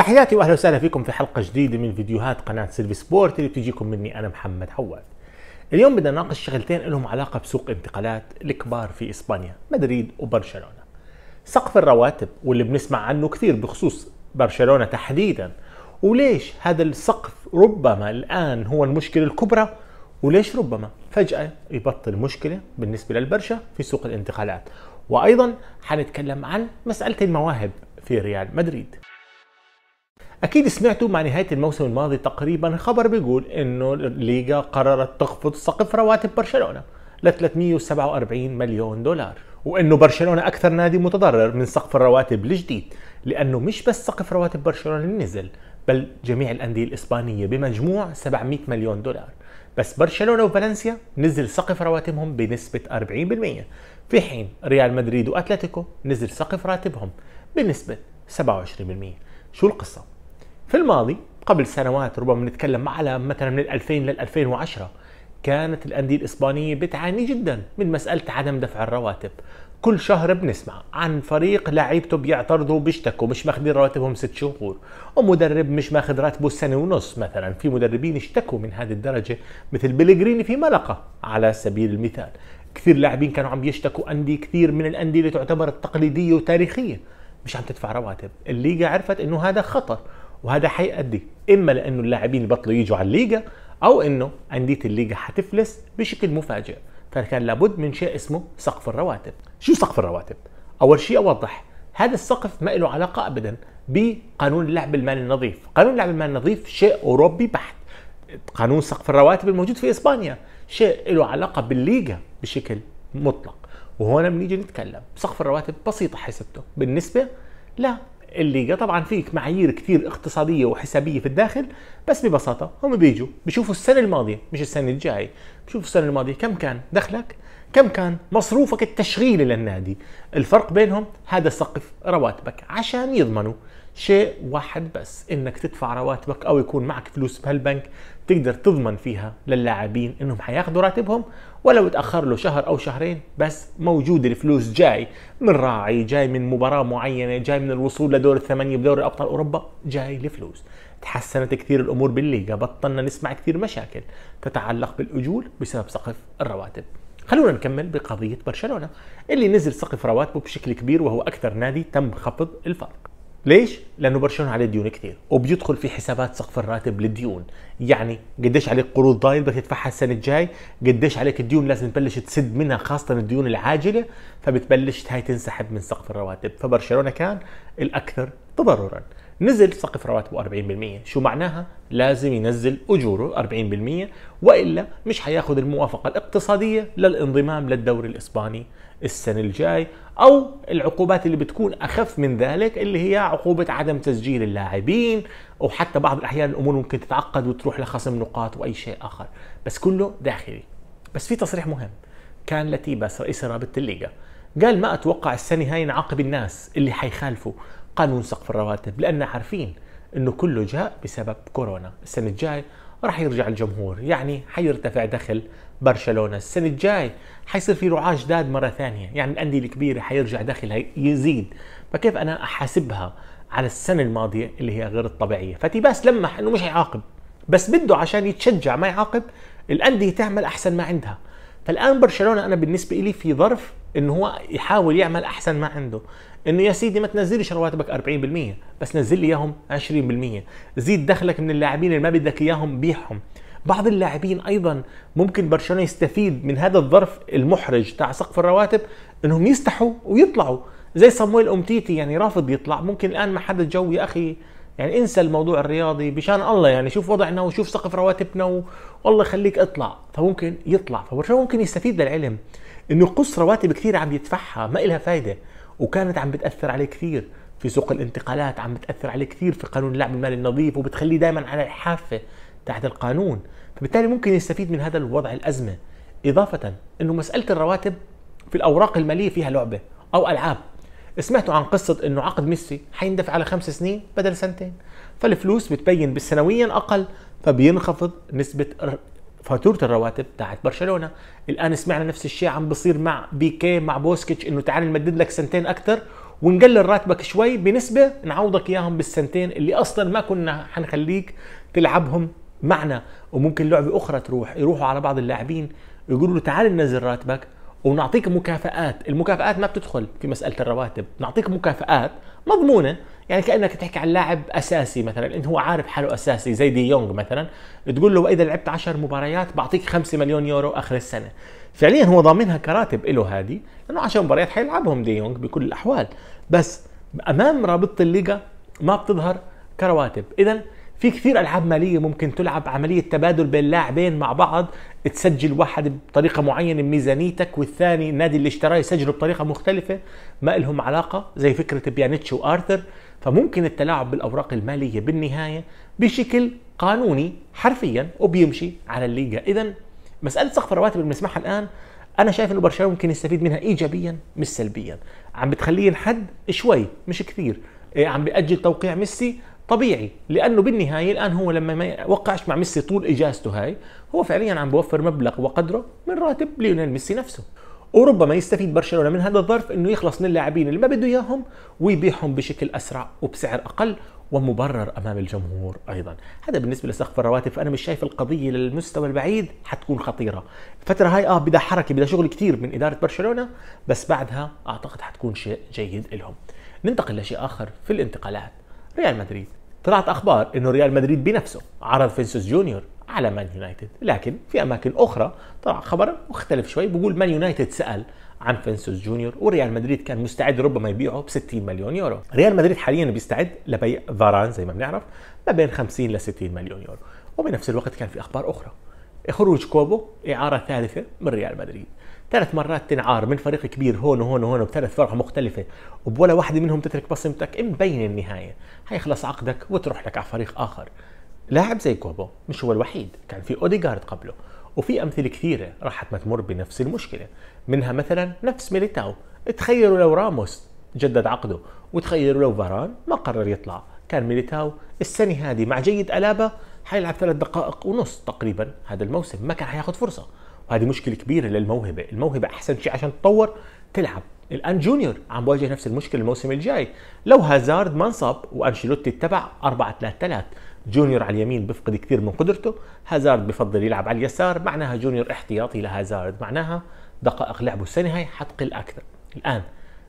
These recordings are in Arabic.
تحياتي واهلا وسهلا فيكم في حلقه جديده من فيديوهات قناه سيرفي سبورت اللي بتجيكم مني انا محمد حواد. اليوم بدنا نناقش شغلتين لهم علاقه بسوق انتقالات الكبار في اسبانيا، مدريد وبرشلونه. سقف الرواتب واللي بنسمع عنه كثير بخصوص برشلونه تحديدا، وليش هذا السقف ربما الان هو المشكله الكبرى وليش ربما فجأة يبطل مشكلة بالنسبة للبرشا في سوق الانتقالات وأيضا حنتكلم عن مسألة المواهب في ريال مدريد اكيد سمعتوا مع نهايه الموسم الماضي تقريبا خبر بيقول انه الليغا قررت تخفض سقف رواتب برشلونه ل 347 مليون دولار وانه برشلونه اكثر نادي متضرر من سقف الرواتب الجديد لانه مش بس سقف رواتب برشلونه نزل بل جميع الانديه الاسبانيه بمجموع 700 مليون دولار بس برشلونه وفالنسيا نزل سقف رواتبهم بنسبه 40% في حين ريال مدريد واتلتيكو نزل سقف راتبهم بنسبه 27% شو القصه في الماضي قبل سنوات ربما نتكلم على مثلا من 2000 لل 2010 كانت الأندية الإسبانية بتعاني جدا من مسألة عدم دفع الرواتب كل شهر بنسمع عن فريق لعيبته بيعترضوا بيشتكوا مش ماخذين رواتبهم ست شهور ومدرب مش ماخذ راتبه سنه ونص مثلا في مدربين اشتكوا من هذه الدرجه مثل بيلغريني في ملقا على سبيل المثال كثير لاعبين كانوا عم يشتكوا انديه كثير من الانديه اللي تعتبر تقليديه وتاريخيه مش عم تدفع رواتب الليغا عرفت انه هذا خطر وهذا حيؤدي اما لانه اللاعبين بطلوا يجوا على الليجا او انه انديه الليجا حتفلس بشكل مفاجئ فكان لابد من شيء اسمه سقف الرواتب شو سقف الرواتب اول شيء اوضح هذا السقف ما له علاقه ابدا بقانون اللعب المالي النظيف قانون اللعب المالي النظيف شيء اوروبي بحت قانون سقف الرواتب الموجود في اسبانيا شيء له علاقه بالليغا بشكل مطلق وهون بنيجي نتكلم سقف الرواتب بسيطه حسبته بالنسبه لا اللي طبعا فيك معايير كثير اقتصاديه وحسابيه في الداخل بس ببساطه هم بيجوا بيشوفوا السنه الماضيه مش السنه الجاي بيشوفوا السنه الماضيه كم كان دخلك كم كان مصروفك التشغيلي للنادي الفرق بينهم هذا سقف رواتبك عشان يضمنوا شيء واحد بس انك تدفع رواتبك او يكون معك فلوس بهالبنك تقدر تضمن فيها للاعبين انهم حياخذوا راتبهم ولو تاخر له شهر او شهرين بس موجود الفلوس جاي من راعي جاي من مباراه معينه جاي من الوصول لدور الثمانيه بدوري ابطال اوروبا جاي الفلوس تحسنت كثير الامور بالليغا بطلنا نسمع كثير مشاكل تتعلق بالاجول بسبب سقف الرواتب خلونا نكمل بقضية برشلونة اللي نزل سقف رواتبه بشكل كبير وهو أكثر نادي تم خفض الفرق ليش؟ لانه برشلونه عليه ديون كثير وبيدخل في حسابات سقف الراتب للديون، يعني قديش عليك قروض ضايل بدك تدفعها السنه الجاي، قديش عليك الديون لازم تبلش تسد منها خاصه الديون العاجله، فبتبلش هاي تنسحب من سقف الرواتب، فبرشلونه كان الاكثر تضررا، نزل سقف رواتبه 40% شو معناها لازم ينزل اجوره 40% والا مش حياخذ الموافقه الاقتصاديه للانضمام للدوري الاسباني السنه الجاي او العقوبات اللي بتكون اخف من ذلك اللي هي عقوبه عدم تسجيل اللاعبين او حتى بعض الاحيان الامور ممكن تتعقد وتروح لخصم نقاط واي شيء اخر بس كله داخلي بس في تصريح مهم كان لتيباس رئيس رابطه الليغا قال ما اتوقع السنه هاي نعاقب الناس اللي حيخالفوا قانون سقف الرواتب لان عارفين انه كله جاء بسبب كورونا السنه الجاي راح يرجع الجمهور يعني حيرتفع دخل برشلونه السنه الجاي حيصير في رعاه جداد مره ثانيه يعني الانديه الكبيره حيرجع دخلها يزيد فكيف انا احاسبها على السنه الماضيه اللي هي غير الطبيعيه فتيباس لمح انه مش هيعاقب بس بده عشان يتشجع ما يعاقب الانديه تعمل احسن ما عندها فالان برشلونه انا بالنسبه لي في ظرف ان هو يحاول يعمل احسن ما عنده انه يا سيدي ما تنزلش رواتبك 40% بس نزل لي اياهم 20% زيد دخلك من اللاعبين اللي ما بدك اياهم بيعهم بعض اللاعبين ايضا ممكن برشلونه يستفيد من هذا الظرف المحرج تاع سقف الرواتب انهم يستحوا ويطلعوا زي صمويل امتيتي يعني رافض يطلع ممكن الان ما حدا جو يا اخي يعني انسى الموضوع الرياضي بشان الله يعني شوف وضعنا وشوف سقف رواتبنا والله يخليك اطلع فممكن يطلع فبرشلونه ممكن يستفيد للعلم انه قص رواتب كثير عم يدفعها ما إلها فايده وكانت عم بتاثر عليه كثير في سوق الانتقالات عم بتاثر عليه كثير في قانون اللعب المالي النظيف وبتخليه دائما على الحافه تحت القانون فبالتالي ممكن يستفيد من هذا الوضع الازمه اضافه انه مساله الرواتب في الاوراق الماليه فيها لعبه او العاب سمعتوا عن قصه انه عقد ميسي حيندفع على خمس سنين بدل سنتين فالفلوس بتبين بالسنويا اقل فبينخفض نسبه فاتوره الرواتب تاعت برشلونه الان سمعنا نفس الشيء عم بصير مع بيكي مع بوسكيتش انه تعال نمدد لك سنتين اكثر ونقلل راتبك شوي بنسبه نعوضك اياهم بالسنتين اللي اصلا ما كنا حنخليك تلعبهم معنا وممكن لعبه اخرى تروح يروحوا على بعض اللاعبين يقولوا له تعال ننزل راتبك ونعطيك مكافآت المكافآت ما بتدخل في مسألة الرواتب نعطيك مكافآت مضمونة يعني كأنك تحكي عن لاعب أساسي مثلا إن هو عارف حاله أساسي زي دي يونغ مثلا تقول له وإذا لعبت 10 مباريات بعطيك 5 مليون يورو آخر السنة فعليا هو ضامنها كراتب له هذه لأنه 10 مباريات حيلعبهم دي يونغ بكل الأحوال بس أمام رابطة الليغا ما بتظهر كرواتب إذا في كثير العاب ماليه ممكن تلعب عمليه تبادل بين لاعبين مع بعض تسجل واحد بطريقه معينه بميزانيتك والثاني النادي اللي اشتراه يسجله بطريقه مختلفه ما لهم علاقه زي فكره بيانيتش وارثر فممكن التلاعب بالاوراق الماليه بالنهايه بشكل قانوني حرفيا وبيمشي على الليغا اذا مساله سقف الرواتب اللي بنسمعها الان انا شايف انه برشلونه ممكن يستفيد منها ايجابيا مش سلبيا عم بتخليه ينحد شوي مش كثير إيه، عم بيأجل توقيع ميسي طبيعي لانه بالنهايه الان هو لما ما وقعش مع ميسي طول اجازته هاي هو فعليا عم بوفر مبلغ وقدره من راتب ليونيل ميسي نفسه وربما يستفيد برشلونه من هذا الظرف انه يخلص من اللاعبين اللي ما بده اياهم ويبيعهم بشكل اسرع وبسعر اقل ومبرر امام الجمهور ايضا هذا بالنسبه لسقف الرواتب فانا مش شايف القضيه للمستوى البعيد حتكون خطيره الفتره هاي اه بدها حركه بدها شغل كثير من اداره برشلونه بس بعدها اعتقد حتكون شيء جيد لهم ننتقل لشيء اخر في الانتقالات ريال مدريد طلعت اخبار انه ريال مدريد بنفسه عرض فينسوس جونيور على مان يونايتد لكن في اماكن اخرى طلع خبر مختلف شوي بيقول مان يونايتد سال عن فينسوس جونيور وريال مدريد كان مستعد ربما يبيعه ب 60 مليون يورو ريال مدريد حاليا بيستعد لبيع فاران زي ما بنعرف ما بين 50 ل 60 مليون يورو وبنفس الوقت كان في اخبار اخرى خروج كوبو إعارة ثالثة من ريال مدريد ثلاث مرات تنعار من فريق كبير هون وهون وهون بثلاث فرق مختلفة وبولا واحدة منهم تترك بصمتك مبين النهاية حيخلص عقدك وتروح لك على فريق آخر لاعب زي كوبو مش هو الوحيد كان في أوديغارد قبله وفي أمثلة كثيرة راحت ما تمر بنفس المشكلة منها مثلا نفس ميليتاو تخيلوا لو راموس جدد عقده وتخيلوا لو فاران ما قرر يطلع كان ميليتاو السنة هذه مع جيد ألابا حيلعب ثلاث دقائق ونص تقريبا هذا الموسم ما كان حياخذ فرصه وهذه مشكله كبيره للموهبه الموهبه احسن شيء عشان تطور تلعب الان جونيور عم بواجه نفس المشكله الموسم الجاي لو هازارد ما انصاب وانشيلوتي اتبع 4 3 3 جونيور على اليمين بفقد كثير من قدرته هازارد بفضل يلعب على اليسار معناها جونيور احتياطي لهازارد معناها دقائق لعبه السنه هاي حتقل اكثر الان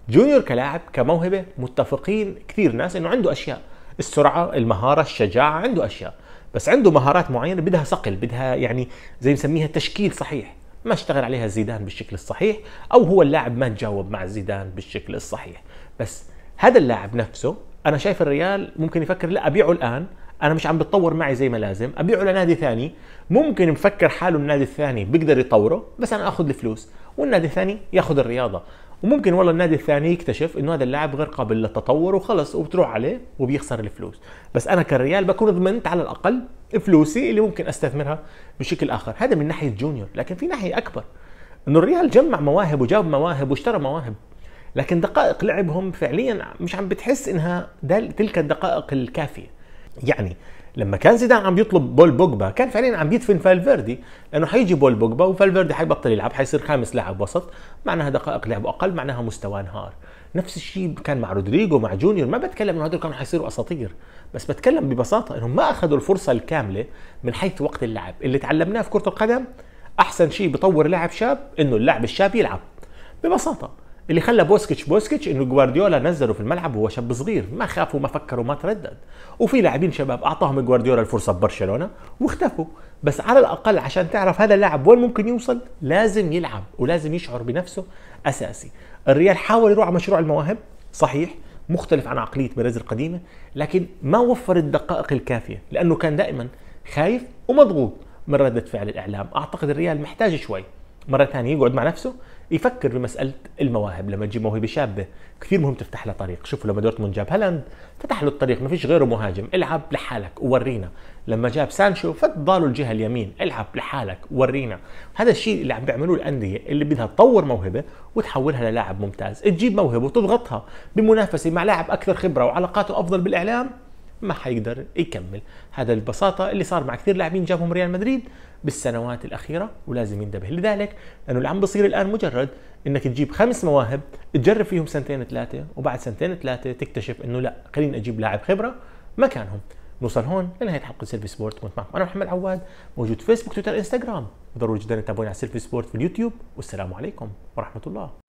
جونيور كلاعب كموهبه متفقين كثير ناس انه عنده اشياء السرعه المهاره الشجاعه عنده اشياء بس عنده مهارات معينه بدها صقل بدها يعني زي نسميها تشكيل صحيح ما اشتغل عليها زيدان بالشكل الصحيح او هو اللاعب ما تجاوب مع زيدان بالشكل الصحيح بس هذا اللاعب نفسه انا شايف الريال ممكن يفكر لا ابيعه الان انا مش عم بتطور معي زي ما لازم ابيعه لنادي ثاني ممكن مفكر حاله النادي الثاني بيقدر يطوره بس انا اخذ الفلوس والنادي الثاني ياخذ الرياضه وممكن والله النادي الثاني يكتشف انه هذا اللاعب غير قابل للتطور وخلص وبتروح عليه وبيخسر الفلوس بس انا كريال بكون ضمنت على الاقل فلوسي اللي ممكن استثمرها بشكل اخر هذا من ناحيه جونيور لكن في ناحيه اكبر انه الريال جمع مواهب وجاب مواهب واشترى مواهب لكن دقائق لعبهم فعليا مش عم بتحس انها تلك الدقائق الكافيه يعني لما كان زيدان عم يطلب بول بوجبا كان فعليا عم يدفن فالفيردي لانه حيجي بول بوجبا وفالفيردي حيبطل يلعب حيصير خامس لاعب وسط معناها دقائق لعب اقل معناها مستواه انهار نفس الشيء كان مع رودريجو مع جونيور ما بتكلم انه هدول كانوا حيصيروا اساطير بس بتكلم ببساطه انهم ما اخذوا الفرصه الكامله من حيث وقت اللعب اللي تعلمناه في كره القدم احسن شيء بطور لاعب شاب انه اللاعب الشاب يلعب ببساطه اللي خلى بوسكيتش بوسكيتش انه جوارديولا نزله في الملعب وهو شاب صغير ما خاف وما فكر وما تردد وفي لاعبين شباب اعطاهم جوارديولا الفرصه ببرشلونه واختفوا بس على الاقل عشان تعرف هذا اللاعب وين ممكن يوصل لازم يلعب ولازم يشعر بنفسه اساسي الريال حاول يروح على مشروع المواهب صحيح مختلف عن عقليه بيريز القديمه لكن ما وفر الدقائق الكافيه لانه كان دائما خايف ومضغوط من رده فعل الاعلام اعتقد الريال محتاج شوي مره ثانيه يقعد مع نفسه يفكر بمساله المواهب لما تجيب موهبه شابه كثير مهم تفتح لها طريق شوفوا لما دورتموند جاب هالاند فتح له الطريق ما فيش غيره مهاجم العب لحالك وورينا لما جاب سانشو فضاله الجهه اليمين العب لحالك ورينا هذا الشيء اللي عم بيعملوه الانديه اللي بدها تطور موهبه وتحولها للاعب ممتاز تجيب موهبه وتضغطها بمنافسه مع لاعب اكثر خبره وعلاقاته افضل بالاعلام ما حيقدر يكمل هذا ببساطة اللي صار مع كثير لاعبين جابهم ريال مدريد بالسنوات الأخيرة ولازم ينتبه لذلك لأنه اللي عم بصير الآن مجرد أنك تجيب خمس مواهب تجرب فيهم سنتين ثلاثة وبعد سنتين ثلاثة تكتشف أنه لا خليني أجيب لاعب خبرة مكانهم نوصل هون لنهاية حلقة سيلفي سبورت كنت معكم أنا محمد عواد موجود فيسبوك تويتر انستغرام ضروري جدا تتابعوني على سيلفي سبورت في اليوتيوب والسلام عليكم ورحمة الله